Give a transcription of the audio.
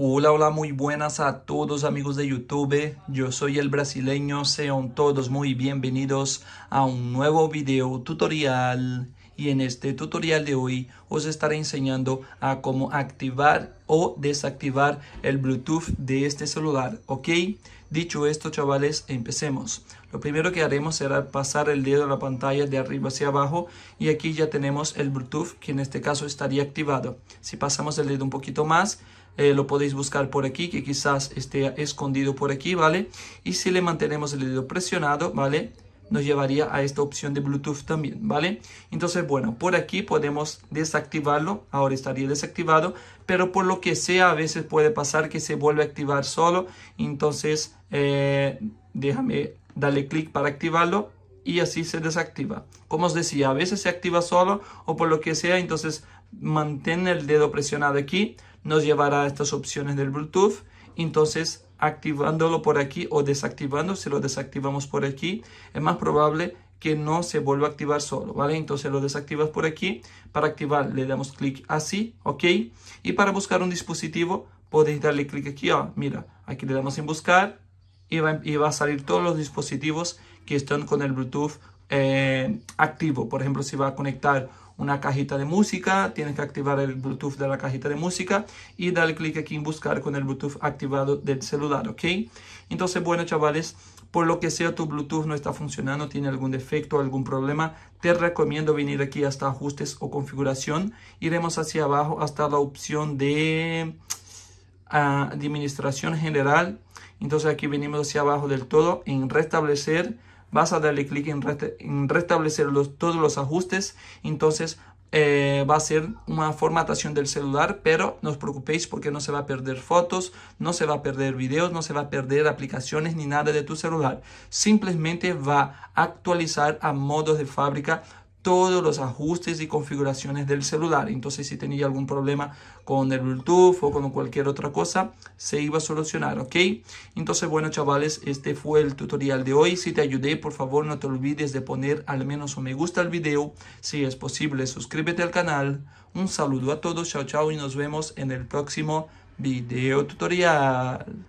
Hola, hola, muy buenas a todos amigos de YouTube. Yo soy el brasileño. Sean todos muy bienvenidos a un nuevo video tutorial y en este tutorial de hoy os estaré enseñando a cómo activar o desactivar el Bluetooth de este celular, ¿ok? Dicho esto, chavales, empecemos. Lo primero que haremos será pasar el dedo a la pantalla de arriba hacia abajo y aquí ya tenemos el Bluetooth que en este caso estaría activado. Si pasamos el dedo un poquito más, eh, lo podéis buscar por aquí que quizás esté escondido por aquí, ¿vale? Y si le mantenemos el dedo presionado, ¿vale? nos llevaría a esta opción de Bluetooth también, ¿vale? Entonces, bueno, por aquí podemos desactivarlo, ahora estaría desactivado, pero por lo que sea, a veces puede pasar que se vuelve a activar solo, entonces eh, déjame darle clic para activarlo y así se desactiva. Como os decía, a veces se activa solo o por lo que sea, entonces mantén el dedo presionado aquí, nos llevará a estas opciones del Bluetooth, entonces activándolo por aquí o desactivando, si lo desactivamos por aquí, es más probable que no se vuelva a activar solo, ¿vale? Entonces lo desactivas por aquí, para activar le damos clic así, ¿ok? Y para buscar un dispositivo podéis darle clic aquí, ah, mira, aquí le damos en buscar y va, a salir todos los dispositivos que están con el Bluetooth eh, activo. Por ejemplo, si va a conectar una cajita de música, tienes que activar el Bluetooth de la cajita de música y darle clic aquí en buscar con el Bluetooth activado del celular, ¿ok? Entonces, bueno, chavales, por lo que sea tu Bluetooth no está funcionando, tiene algún defecto, algún problema, te recomiendo venir aquí hasta ajustes o configuración. Iremos hacia abajo hasta la opción de ah, administración general. Entonces aquí venimos hacia abajo del todo en restablecer vas a darle clic en, restablecer todos los ajustes. Entonces eh, va a ser una formatación del celular, pero no os preocupéis porque no se va a perder fotos, no se va a perder videos, no se va a perder aplicaciones ni nada de tu celular. Simplemente va a actualizar a modo de fábrica todos los ajustes y configuraciones del celular. Entonces, si tenía algún problema con el Bluetooth o con cualquier otra cosa, se iba a solucionar, ¿ok? Entonces, bueno, chavales, este fue el tutorial de hoy. Si te ayudé, por favor, no te olvides de poner al menos un me gusta al video. Si es posible, suscríbete al canal. Un saludo a todos, chao, chao, y nos vemos en el próximo video tutorial.